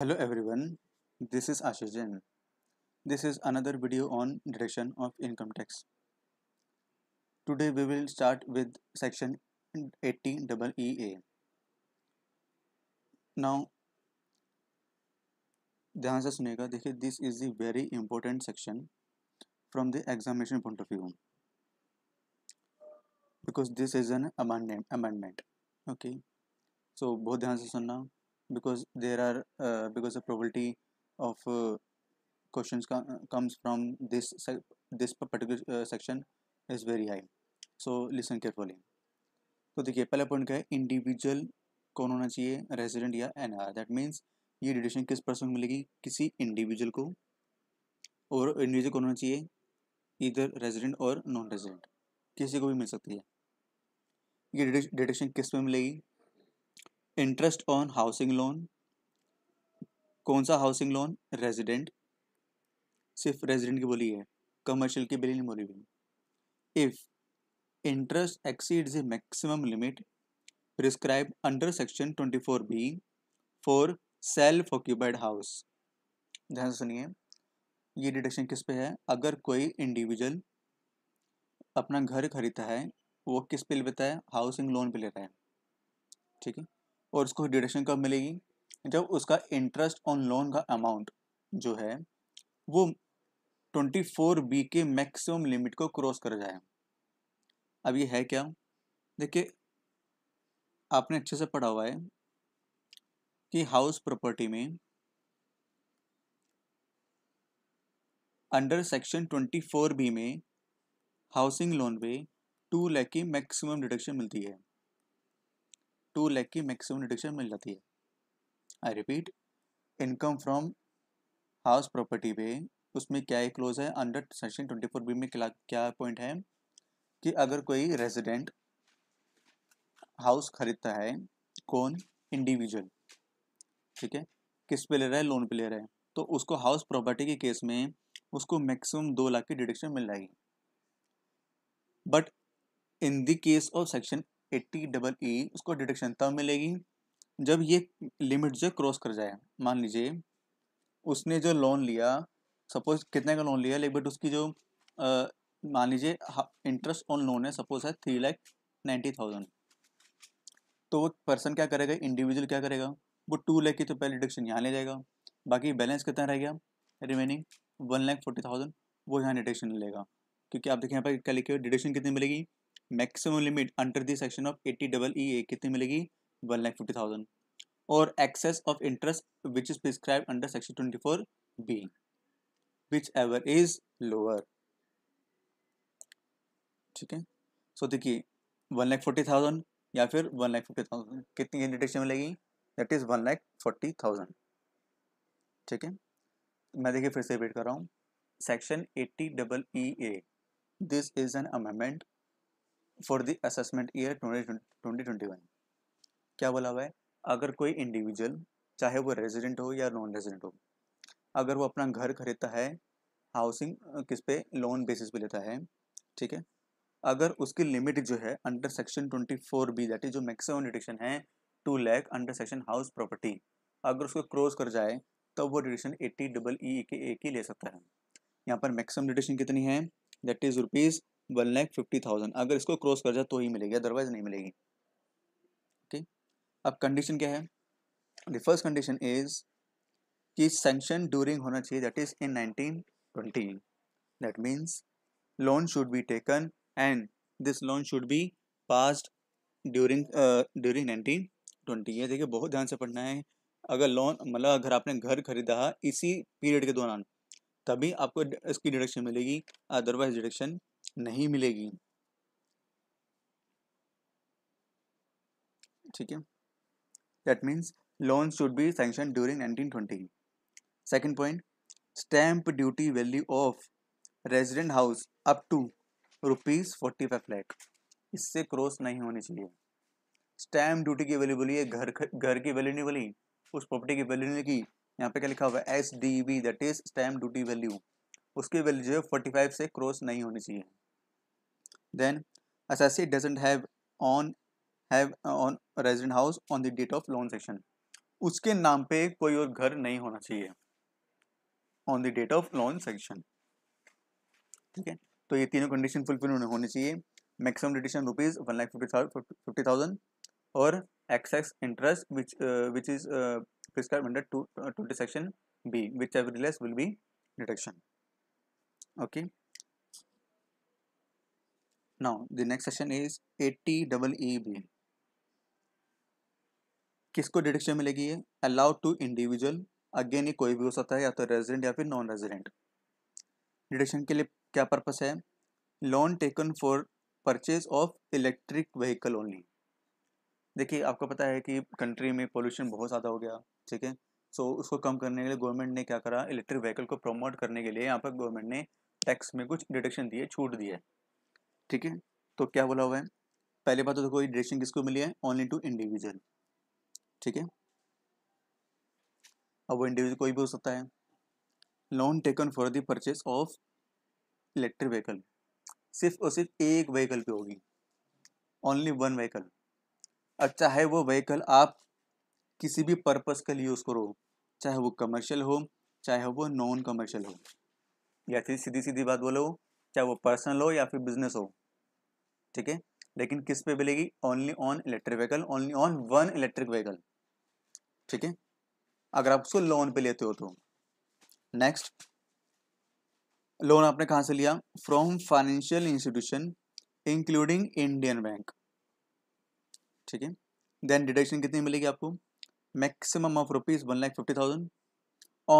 Hello everyone, this is Ashish Jain. This is another video on deduction of income tax. Today we will start with section 18 EEA. Now, ध्यान से सुनेगा देखिए this is the very important section from the examination point of view because this is an amendment amendment okay so बहुत ध्यान से सुनना because there are uh, because the probability of uh, questions com uh, comes from this this particular uh, section is very high so listen carefully तो देखिए पहला point क्या है individual कौन होना चाहिए रेजिडेंट या एन आर दैट मीन्स ये डिडक्शन किस पर्सन को मिलेगी किसी इंडिविजुअल को और इंडिविजुअल कौन होना चाहिए इधर रेजिडेंट और नॉन रेजिडेंट किसी को भी मिल सकती है ये डिडक्शन किस पे मिलेगी इंटरेस्ट ऑन हाउसिंग लोन कौन सा हाउसिंग लोन रेजिडेंट सिर्फ रेजिडेंट की बोली है कमर्शियल की बिली नहीं बोली if interest exceeds a maximum limit prescribe under section twenty four B for self occupied house ध्यान से सुनिए ये डिडक्शन किस पे है अगर कोई इंडिविजुअल अपना घर खरीदता है वो किस पे लेता है हाउसिंग लोन पे लेता है ठीक है और उसको डिडक्शन कब मिलेगी जब उसका इंटरेस्ट ऑन लोन का अमाउंट जो है वो 24 बी के मैक्सिमम लिमिट को क्रॉस कर जाए अब ये है क्या देखिए आपने अच्छे से पढ़ा हुआ है कि हाउस प्रॉपर्टी में अंडर सेक्शन 24 बी में हाउसिंग लोन पे टू लैख की मैक्सिमम डिडक्शन मिलती है टू लैख की मैक्सिमम डिडक्शन मिल जाती है I repeat income from house property पे उसमें क्या एक क्लोज है under section twenty four B में क्या क्या पॉइंट है कि अगर कोई रेजिडेंट हाउस खरीदता है कौन इंडिविजुअल ठीक है किस पे ले रहा है लोन पे ले रहा है तो उसको हाउस प्रॉपर्टी के केस में उसको मैक्सिमम दो लाख की डिडक्शन मिल जाएगी but in the case of section eighty double E उसको डिडक्शन तब मिलेगी जब ये लिमिट जो क्रॉस कर जाए मान लीजिए उसने जो लोन लिया सपोज कितने का लोन लिया लेकिन बट उसकी जो मान लीजिए इंटरेस्ट ऑन लोन है सपोज है थ्री लैख नाइन्टी थाउजेंड तो वो पर्सन क्या करेगा इंडिविजुअल क्या करेगा वो टू लैख की तो पहले डिडक्शन यहाँ ले जाएगा बाकी बैलेंस कितना रह गया remaining one lakh forty thousand वो यहाँ डिडक्शन लेगा क्योंकि आप देखिए यहाँ पर क्या लिखे हो डिडक्शन कितनी मिलेगी maximum limit under the section of eighty double E A कितनी मिलेगी वन लाख फिफ्टी थाउजेंड और excess of interest which is prescribe under section twenty four B whichever is lower ठीक है सो देखिए वन लाख फोर्टी थाउजेंड या फिर one lakh fifty thousand कितनी इंडिटेक्शन मिलेगी that is one lakh forty thousand ठीक है मैं देखिए फिर से रिपीट कर रहा हूँ section eighty double E A this is an amendment for the assessment year twenty twenty one क्या बोला हुआ है अगर कोई इंडिविजुअल चाहे वो रेजिडेंट हो या नॉन रेजिडेंट हो अगर वो अपना घर खरीदता है हाउसिंग किस पे लोन बेसिस पे लेता है ठीक है अगर उसकी लिमिट जो है under section twenty four B that is जो मैक्सिमम डिडक्शन है two lakh under section house property अगर उसको क्रॉस कर जाए तो वो डिडक्शन एट्टी डबल ई के ए की ले सकता है यहाँ पर मैक्सिमम डिडक्शन कितनी है that is rupees one lakh fifty thousand अगर इसको क्रॉस कर जाए तो ही मिलेगी अदरवाइज नहीं मिलेगी ओके अब कंडीशन क्या है द फर्स्ट कंडीशन इज कि सेंक्शन ड्यूरिंग होना चाहिए that is in nineteen twenty that means loan should be taken and this loan should be passed during during nineteen twenty ये देखिए बहुत ध्यान से पढ़ना है अगर लोन मतलब अगर आपने घर खरीदा इसी पीरियड के दौरान तभी आपको इसकी डिडक्शन मिलेगी अदरवाइज डिडक्शन नहीं मिलेगी ठीक है that means B sanction during nineteen twenty 1920. Point stamp duty value of resident house up to rupees forty five lakh इससे क्रॉस नहीं होनी चाहिए स्टैम्प ड्यूटी की वैल्यू बोली घर घर की वैल्यू नहीं बोली उस प्रॉपर्टी की वैल्यू नहीं की यहाँ पे क्या लिखा हुआ है S D B that is stamp duty value उसकी वैल्यू जो है फोर्टी फाइव से क्रॉस नहीं होनी चाहिए then assessee doesn't have on have on resident house on the date of loan section उसके नाम पे कोई और घर नहीं होना चाहिए on the date of loan section ठीक है तो ये तीनों कंडीशन फुलफिल होने होनी चाहिए maximum deduction rupees one lakh fifty fifty thousand और excess interest which which is prescribe under two twenty section B which every will be deduction okay now the next session is 80 double E B किसको deduction मिलेगी ये allowed to individual again ये कोई भी हो सकता है या तो रेजिडेंट या फिर नॉन रेजिडेंट डिडक्शन के लिए क्या पर्पस है loan taken for purchase of electric vehicle only देखिए आपको पता है कि कंट्री में पोल्यूशन बहुत ज़्यादा हो गया ठीक है सो उसको कम करने के लिए गवर्नमेंट ने क्या करा इलेक्ट्रिक व्हीकल को प्रमोट करने के लिए यहाँ पर गवर्नमेंट ने टैक्स में कुछ डिडक्शन दिए छूट दिए ठीक है तो क्या बोला हुआ है पहले बात तो देखो डायरेक्शन किसको मिली है ओनली टू इंडिविजुअल ठीक है अब वो इंडिविजुअल कोई भी हो सकता है loan taken for the purchase of electric vehicle सिर्फ और सिर्फ एक व्हीकल पे होगी ओनली वन व्हीकल और चाहे वो व्हीकल आप किसी भी पर्पज के लिए यूज़ करो चाहे वो कमर्शियल हो चाहे वो नॉन कमर्शियल हो या फिर सीधी सीधी बात बोलो चाहे वो पर्सनल हो या फिर बिजनेस हो ठीक है लेकिन किस पे मिलेगी only on electric vehicle only on one electric vehicle ठीक है अगर आप उसको लोन पे लेते हो तो नेक्स्ट लोन आपने कहा से लिया from financial institution including Indian bank ठीक है देन डिडक्शन कितनी मिलेगी आपको maximum of rupees one lakh fifty thousand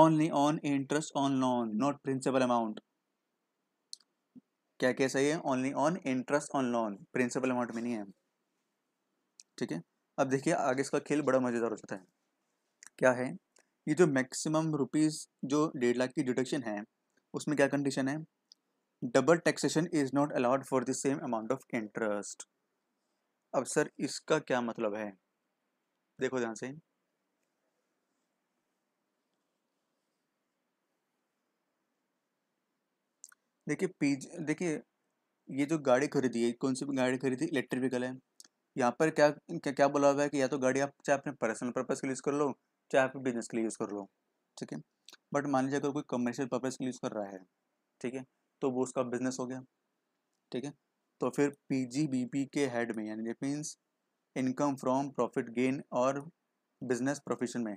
only on interest on loan not principal amount क्या क्या सही है only on interest on loan principal amount में नहीं है ठीक है अब देखिए आगे इसका खेल बड़ा मज़ेदार हो जाता है क्या है ये जो मैक्सिमम रुपीज़ जो डेढ़ लाख की डिडक्शन है उसमें क्या कंडीशन है double taxation is not allowed for the same amount of interest अब सर इसका क्या मतलब है देखो ध्यान से देखिए पी देखिए ये जो गाड़ी खरीदी है कौन सी भी गाड़ी खरीदी इलेक्ट्रिक व्हीकल है यहाँ पर क्या क्या क्या बोला हुआ है कि या तो गाड़ी आप चाहे अपने पर्सनल पर्पज़ के लिए यूज़ कर लो चाहे आप बिजनेस के लिए यूज़ कर लो ठीक है बट मान लीजिए अगर कोई कमर्शियल पर्पज़ के लिए यूज़ कर रहा है ठीक है तो वो उसका बिजनेस हो गया ठीक है तो फिर पी के हेड में यानी means income from profit gain और बिजनेस प्रोफेशन में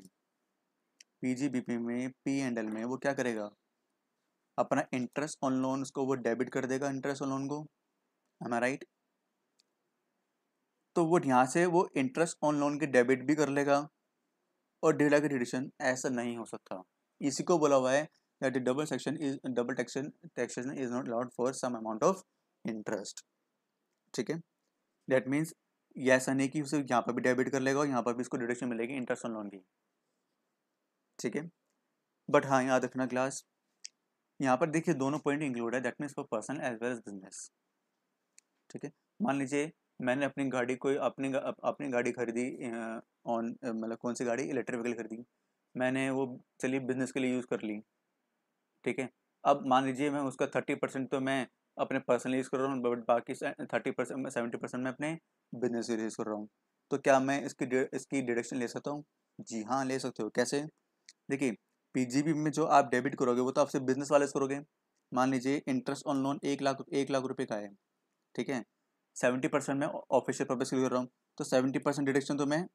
पी में पी एंड एल में वो क्या करेगा अपना इंटरेस्ट ऑन लोन को वो डेबिट कर देगा इंटरेस्ट ऑन लोन को हमारा राइट तो वो यहाँ से वो इंटरेस्ट ऑन लोन के डेबिट भी कर लेगा और डेटा की रिडक्शन ऐसा नहीं हो सकता इसी को बोला हुआ है that double section is double taxation taxation is not allowed for same amount of interest ठीक है दैट मीन्स ये ऐसा नहीं कि उसे यहाँ पर भी डेबिट कर लेगा और यहाँ पर भी इसको डिडक्शन मिलेगी इंटरेस्ट ऑन लोन की ठीक है बट हाँ याद रखना क्लास यहाँ पर देखिए दोनों पॉइंट इंक्लूड है that means for personal as well as business ठीक है मान लीजिए मैंने अपनी गाड़ी कोई अपनी अपनी गाड़ी खरीदी ऑन मतलब कौन सी गाड़ी इलेक्ट्रिक व्हीकल खरीदी मैंने वो चलिए बिजनेस के लिए यूज़ कर ली ठीक है अब मान लीजिए मैं उसका थर्टी परसेंट तो मैं अपने पर्सनली यूज़ कर रहा हूँ बट बाकी थर्टी परसेंट सेवेंटी परसेंट मैं अपने बिजनेस के लिए यूज़ कर रहा हूँ तो क्या मैं इसकी इसकी डिडक्शन ले सकता हूँ जी हाँ ले सकते हो कैसे देखिए पीजीबी में जो आप डेबिट करोगे वो तो आपसे बिजनेस वाले से करोगे मान लीजिए इंटरेस्ट ऑन लोन एक लाख एक लाख रुपये का है ठीक है सेवेंटी परसेंट मैं ऑफिशियल पर्पज के लिए कर रहा हूँ तो सेवेंटी परसेंट डिडक्शन तो मैं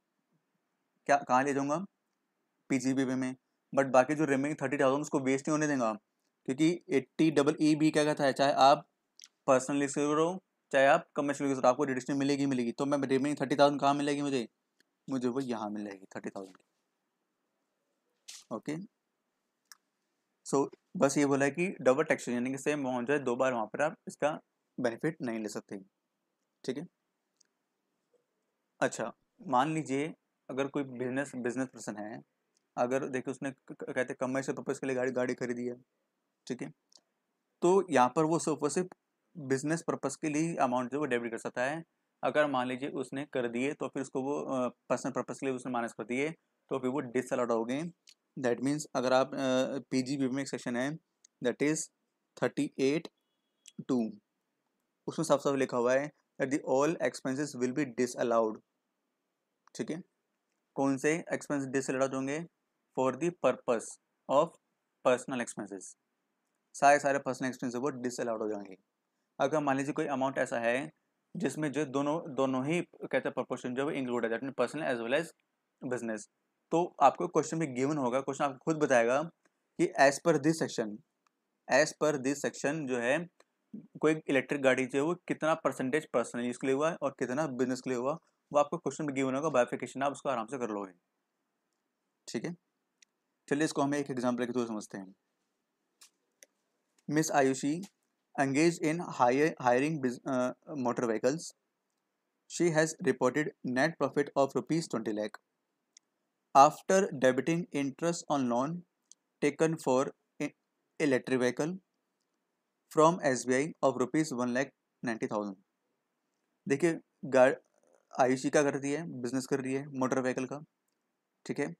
क्या कहाँ ले जाऊँगा पी जी बी में बट बाकी जो रिमेनिंग थर्टी थाउजेंड उसको वेस्ट नहीं होने देंगे क्योंकि एट्टी डबल ई बी क्या कहता है चाहे आप पर्सनल लिख करो चाहे आप कमर्शियल लिख करो आपको डिडक्शन मिलेगी मिलेगी तो मैं रिमेनिंग थर्टी थाउजेंड कहाँ मिलेगी मुझे मुझे वो यहाँ मिलेगी thirty thousand okay so so, बस ये बोला है कि डबल टैक्सेशन यानी कि सेम अमाउंट जो है दो बार वहाँ पर आप इसका बेनिफिट नहीं ले सकते ठीक है अच्छा मान लीजिए अगर कोई बिजनेस बिजनेस पर्सन है अगर देखिए उसने कहते हैं कमर्शियल पर्पज़ के लिए गाड़ी गाड़ी खरीदी है ठीक है तो यहाँ पर वो सोफो से बिजनेस पर्पज़ के लिए अमाउंट जो वो डेबिट कर सकता है अगर मान लीजिए उसने कर दिए तो फिर उसको वो पर्सनल पर्पज़ के लिए उसने माइनस कर दिए तो फिर वो डिसअलाउड हो गए दैट मीन्स अगर आप पी जी बी में एक सेक्शन है that is thirty eight two उसमें साफ साफ लिखा हुआ है that the all expenses will be disallowed ठीक है कौन से एक्सपेंस डिस अलाउड होंगे for the purpose of personal expenses सारे सारे पर्सनल एक्सपेंसिस वो डिस अलाउड हो जाएंगे अगर मान लीजिए कोई अमाउंट ऐसा है जिसमें जो दोनों दोनों ही कहते हैं प्रपोर्शन जो इंक्लूड है that mean personal as well as business तो आपको क्वेश्चन भी गिवन होगा क्वेश्चन आपको खुद बताएगा कि as per this section as per this section जो है कोई इलेक्ट्रिक गाड़ी जो है वो कितना परसेंटेज पर्सनल यूज के लिए हुआ है और कितना बिजनेस के लिए हुआ वो आपको क्वेश्चन में गिवन होगा बायोफिकेशन आप उसको आराम से कर लोगे ठीक है चलिए इसको हमें एक एग्जाम्पल के थ्रू समझते हैं Miss Ayushi engage in hiring hiring motor uh, motor vehicles. She has reported net profit of rupees after debiting interest on loan taken for e-, electric vehicle from SBI of rupees one lakh ninety thousand देखिए गाड़ सी का कर रही है business कर रही है motor vehicle का ठीक है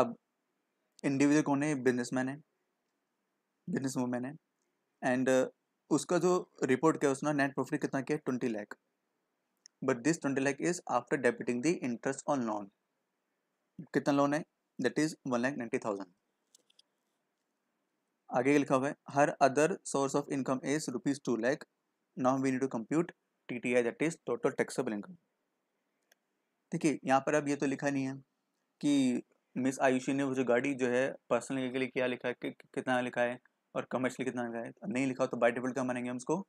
अब इंडिविजुअल कौन है बिजनेस मैन है बिजनेस वूमेन है एंड उसका जो रिपोर्ट किया उसने नेट प्रॉफिट कितना किया twenty lakh but this twenty lakh is after debiting the interest on loan कितना लोन है that is one lakh ninety thousand आगे लिखा हुआ है her other source of income is rupees two lakh now we need to compute T T I that is total taxable income देखिए यहाँ पर अब ये तो लिखा नहीं है कि मिस आयुषी ने जो गाड़ी जो है पर्सनल के लिए क्या लिखा है कि, कितना लिखा है और कमर्शियल कितना लिखा है नहीं लिखा तो बाई डिफॉल्ट क्या मानेंगे हम उसको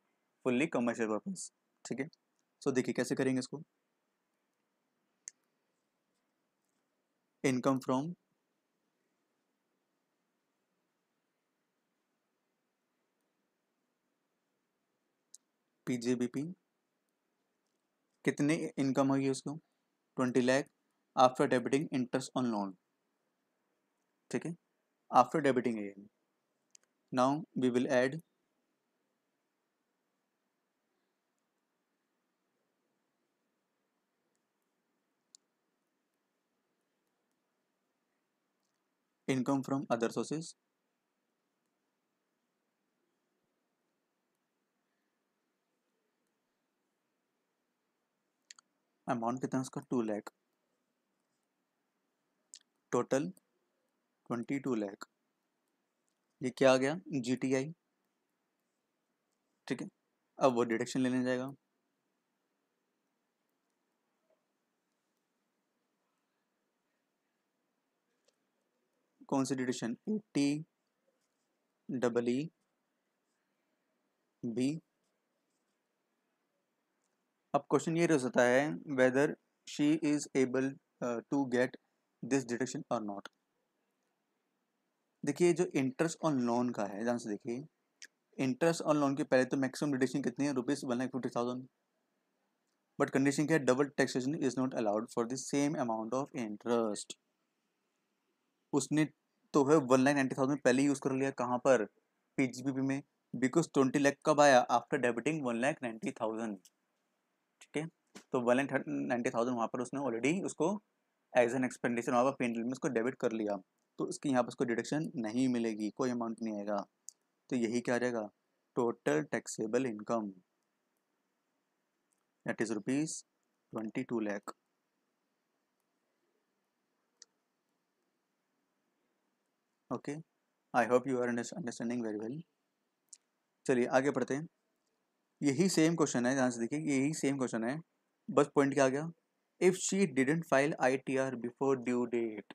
फुल्ली कमर्शियल पर्पज ठीक है सो देखिए कैसे करेंगे इसको income from पीजेबीपी कितनी इनकम होगी उसको twenty lakh after debiting interest on loan ठीक है after debiting now we will add income from other sources amount कितना उसका two lakh total twenty two lakh ये क्या आ गया जीटीआई ठीक है अब वो डिडक्शन लेने जाएगा consideration A T double E B अब क्वेश्चन ये रह सकता है whether she is able to get this deduction और नॉट देखिए जो इंटरेस्ट ऑन लोन का है जहाँ से देखिए इंटरेस्ट ऑन लोन के पहले तो मैक्सिमम डिडक्शन कितनी है rupees one lakh fifty thousand but condition क्या है double taxation is not allowed for the same amount of interest उसने तो है वन लाख नाइन्टी थाउजेंड पहले यूज़ कर लिया कहाँ पर पी में बिकॉज ट्वेंटी लैख कब आया after debiting one lakh ninety thousand ठीक है तो वन लाख नाइन्टी थाउजेंड वहाँ पर उसने ऑलरेडी उसको एज एन एक्सपेंडिचर वहाँ पर पेंडल में उसको डेबिट कर लिया तो उसकी यहाँ पर उसको डिडक्शन नहीं मिलेगी कोई अमाउंट नहीं आएगा तो यही क्या आ जाएगा total taxable income that is rupees twenty two lakh okay I hope you are understanding very well चलिए आगे पढ़ते हैं यही सेम क्वेश्चन है ध्यान से देखिए यही सेम क्वेश्चन है बस पॉइंट क्या आ गया if she didn't file I T R before due date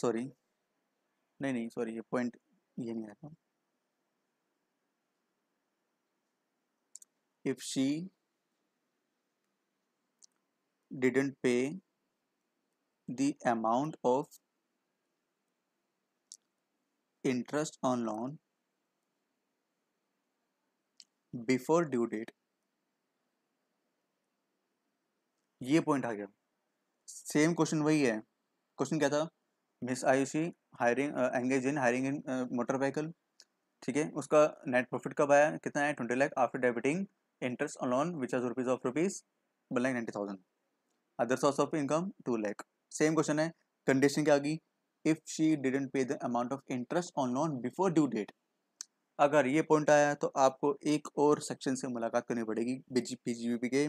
sorry नहीं नहीं सॉरी ये पॉइंट ये नहीं आया if she didn't pay the amount of interest on loan before due date ये पॉइंट आ गया सेम क्वेश्चन वही है क्वेश्चन क्या था Miss Ayushi hiring engage in hiring in motor vehicle ठीक है उसका नेट प्रॉफिट कब आया कितना है twenty lakh after debiting interest on loan which आज rupees of rupees one lakh ninety thousand other source of income two lakh same question है कंडीशन क्या होगी if she didn't pay the amount of interest on loan before due date अगर ये point आया तो आपको एक और सेक्शन से मुलाकात करनी पड़ेगी पी के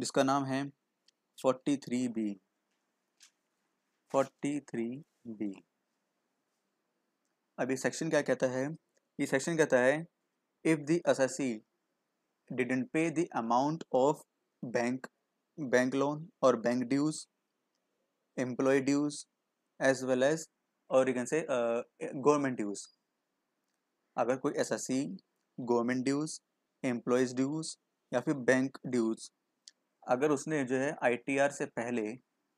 जिसका नाम है forty three B forty three B अब ये सेक्शन क्या कहता है ये सेक्शन कहता है if the assessee didn't pay the amount of bank bank loan और bank dues employee dues as well as or you can say uh, government dues अगर कोई S S C government dues employees dues या फिर bank dues अगर उसने जो है are से पहले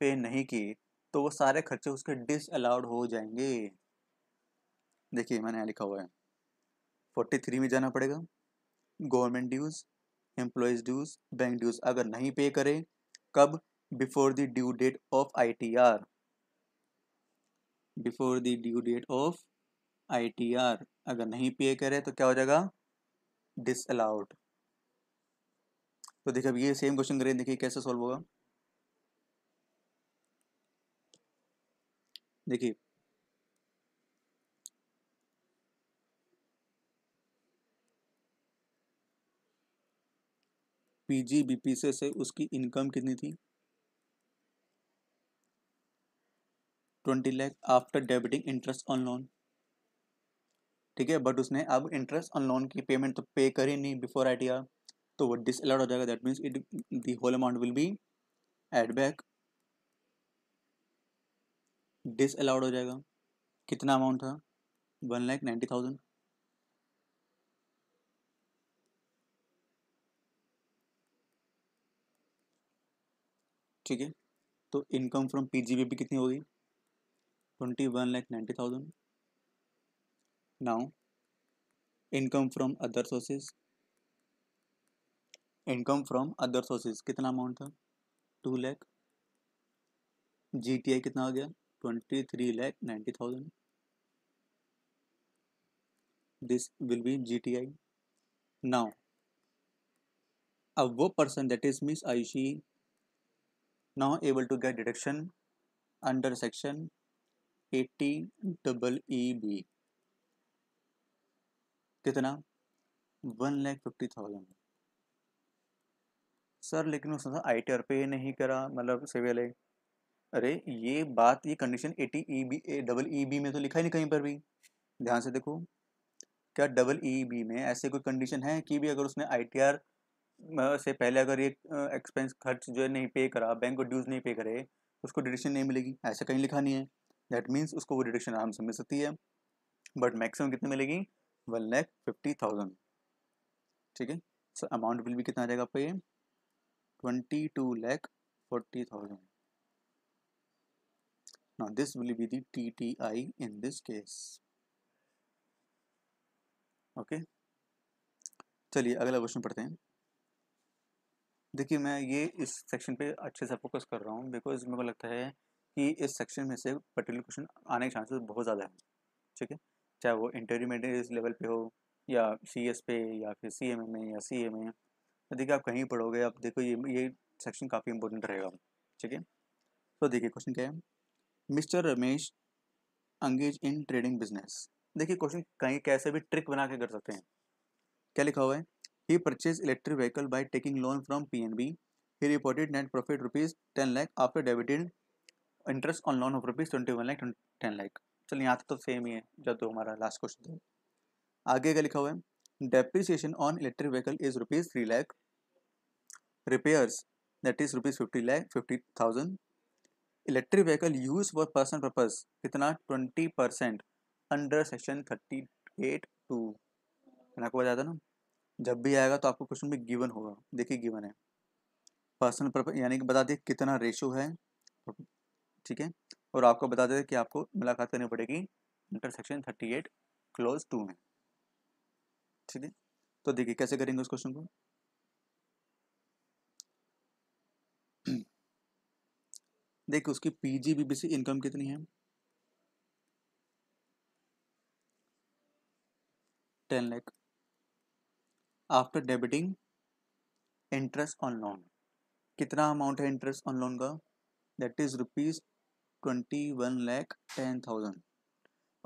पे नहीं किए तो वो सारे खर्चे उसके डिस अलाउड हो जाएंगे देखिए मैंने यहाँ लिखा हुआ है फोर्टी थ्री में जाना पड़ेगा government dues employees dues bank dues अगर नहीं पे करे कब before the due date of ITR before the due date of ITR अगर नहीं पे करे तो क्या हो जाएगा अलाउड तो देखिए अब ये सेम क्वेश्चन करें देखिए कैसे सॉल्व होगा देखिए पीजीबीपीसी से उसकी इनकम कितनी थी twenty lakh after debiting interest on loan ठीक है बट उसने अब इंटरेस्ट ऑन लोन की पेमेंट तो पे करी नहीं बिफोर आई टी आर तो वो डिसअलाउड हो जाएगा that means it the whole amount will be add back disallowed हो जाएगा कितना अमाउंट था वन लैख नाइन्टी थाउजेंड ठीक है तो इनकम फ्रॉम पीजीबी भी कितनी होगी twenty one lakh ninety thousand now income from other sources income from other sources कितना अमाउंट था two lakh G T I कितना आ गया twenty three lakh ninety thousand this will be G T I now अब वो person that is Miss Ayushi now able to get deduction under section eighty double E B कितना one lakh fifty thousand sir लेकिन उसने sir I T are पे नहीं करा मतलब से अरे ये बात ये condition eighty E B A double E B में तो लिखा ही नहीं कहीं पर भी ध्यान से देखो क्या डबल ई बी में ऐसे कोई कंडीशन है कि भी अगर उसने आई टी आर से पहले अगर ये एक्सपेंस खर्च जो है नहीं पे करा बैंक को ड्यूज नहीं पे करे उसको डिडक्शन नहीं मिलेगी ऐसा कहीं लिखा नहीं है दैट मीन्स उसको वो डिडक्शन आराम से मिल सकती है बट मैक्सिमम कितनी मिलेगी वन लैख फिफ्टी थाउजेंड ठीक है सो अमाउंट बिल भी कितना आ जाएगा आपका ये twenty two lakh forty thousand now this will be the TTI in this case okay चलिए अगला क्वेश्चन पढ़ते हैं देखिए मैं ये इस सेक्शन पे अच्छे से फोकस कर रहा हूँ बिकॉज मेरे को लगता है कि इस सेक्शन में से पर्टिकुलर क्वेश्चन आने के चांसेस बहुत ज़्यादा हैं ठीक है चाहे वो इंटरमीडिएट लेवल पे हो या सी एस पे या फिर सी एम ए में या सी एम ए तो देखिए आप कहीं पढ़ोगे आप देखो ये ये सेक्शन काफ़ी इंपॉर्टेंट रहेगा ठीक है तो देखिए क्वेश्चन क्या है Mister Ramesh engage in trading business देखिए क्वेश्चन कहीं कैसे भी ट्रिक बना के कर सकते हैं क्या लिखा हुआ है he purchase electric vehicle by taking loan from P N B he reported net profit rupees ten lakh after debited interest on loan of rupees twenty one lakh ten lakh चलिए यहाँ तो सेम ही है जब तो हमारा लास्ट क्वेश्चन था आगे का लिखा हुआ है depreciation on electric vehicle is rupees three lakh repairs that is rupees fifty lakh fifty thousand electric vehicle use for personal purpose कितना twenty percent under section thirty eight two मैंने आपको बताया था ना जब भी आएगा तो आपको क्वेश्चन भी गिवन होगा देखिए गिवन है पर्सनल पर्पज यानी कि बता दिए कितना रेशो है ठीक है और आपको बता दें कि आपको मुलाकात करनी पड़ेगी intersection thirty eight clause two में ठीक है तो देखिए कैसे करेंगे उस क्वेश्चन को देखिए उसकी पीजी बीबीसी इनकम कितनी है ten lakh after debiting interest on loan कितना अमाउंट है इंटरेस्ट ऑन लोन का that is rupees twenty one lakh ten thousand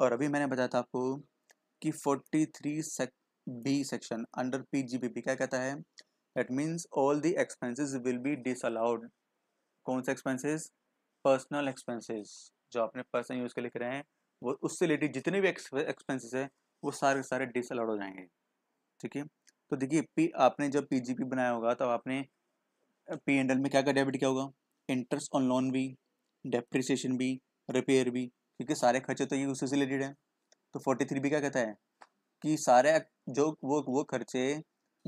और अभी मैंने बताया था आपको कि forty three sec B section under P G B P क्या कहता है that means all the expenses will be disallowed कौन से एक्सपेंसेस पर्सनल एक्सपेंसेस जो आपने पर्सन यूज़ के लिख रहे हैं वो उससे रिलेटेड जितने भी एक्सपेंसेस हैं वो सारे के सारे डिसअलाउड हो जाएंगे ठीक है तो देखिए पी आपने जब पी जी पी बनाया होगा तब आपने पी एंडल में क्या क्या डेबिट किया होगा इंटरेस्ट ऑन लोन भी डेप्रिसिएशन भी रिपेयर भी क्योंकि सारे खर्चे तो ये उससे रिलेटेड हैं तो फोर्टी थ्री भी क्या कहता है कि सारे जो वो वो खर्चे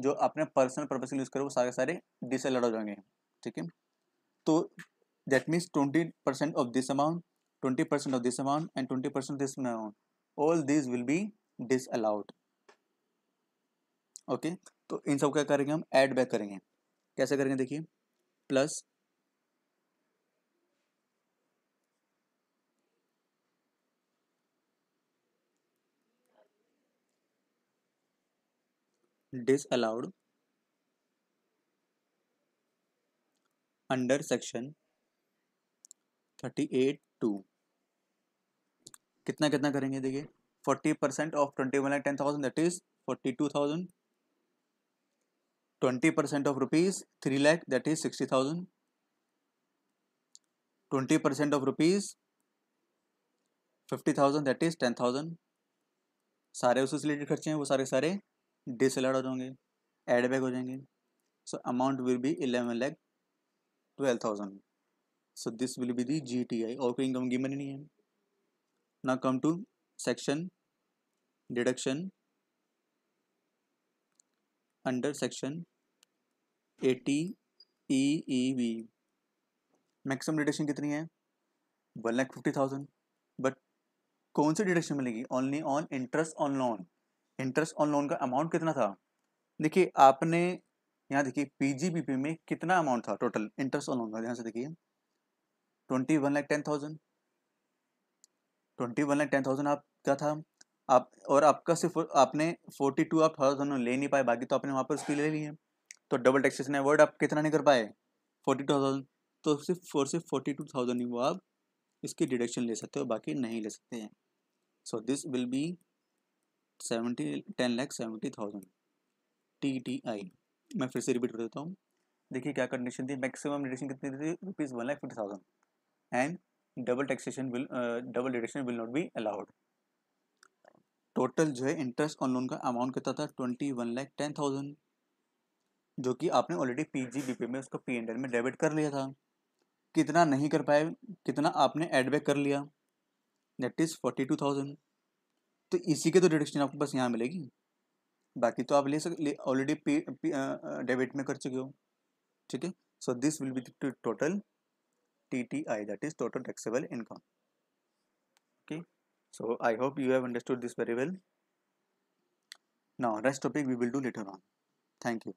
जो अपने पर्सनल पर्पज के लिए यूज़ करो वो सारे सारे डिसअलाउड हो जाएंगे ठीक है तो that means twenty percent of this amount twenty percent of this amount and twenty percent this amount all this will be disallowed okay तो इन सब क्या करेंगे हम ऐड बैक करेंगे कैसे करेंगे देखिए plus disallowed under section 38 two कितना कितना करेंगे देखिए forty percent of twenty lakh ten thousand that is forty two thousand twenty percent of rupees three lakh that is sixty thousand twenty percent of rupees fifty thousand that is ten thousand सारे उससे related खर्चे हैं वो सारे सारे डिसलर्ड हो जाएंगे add back हो जाएंगे so amount will be eleven lakh twelve thousand so this will be the G T I और कोई इनकम गिवन नहीं है ना come to section deduction under section eighty E E V maximum deduction कितनी है one lakh fifty thousand but कौन see डिडक्शन मिलेगी only on interest on loan interest on loan का अमाउंट कितना था देखिए आपने यहाँ देखिए पीजीबीपी में कितना अमाउंट था टोटल इंटरेस्ट ऑन लोन का यहाँ से देखिए twenty one lakh ten thousand twenty one lakh ten thousand आप क्या था आप और आपका सिर्फ आपने फोर्टी टू आप थाउजेंड ले नहीं पाए बाकी तो आपने वहाँ पर उसकी ले ली है तो डबल ने अवॉइड आप कितना नहीं कर पाए फोर्टी टू थाउजेंड तो सिर्फ फोर सिर्फ फोर्टी टू थाउजेंड ही वो आप इसकी डिडक्शन ले सकते हो बाकी नहीं ले सकते हैं so this will be seventy ten lakh seventy thousand T T I मैं फिर से रिपीट कर देता हूँ देखिए क्या कंडीशन थी मैक्सिमम डिडक्शन कितनी थी rupees one lakh fifty thousand and double taxation will double deduction will not be allowed total जो है इंटरेस्ट ऑन लोन का अमाउंट कितना था twenty one lakh ten thousand जो कि आपने already P G B P में उसको पी एंड एल में डेबिट कर लिया था कितना नहीं कर पाए कितना आपने एडबैक कर लिया that is forty two thousand तो इसी के तो डिडक्शन आपको बस यहाँ मिलेगी बाकी तो आप ले सकते ऑलरेडी पे, डेबिट में कर चुके हो ठीक है so this will be total T T I that is total taxable income okay so I hope you have understood this very well now rest topic we will do later on thank you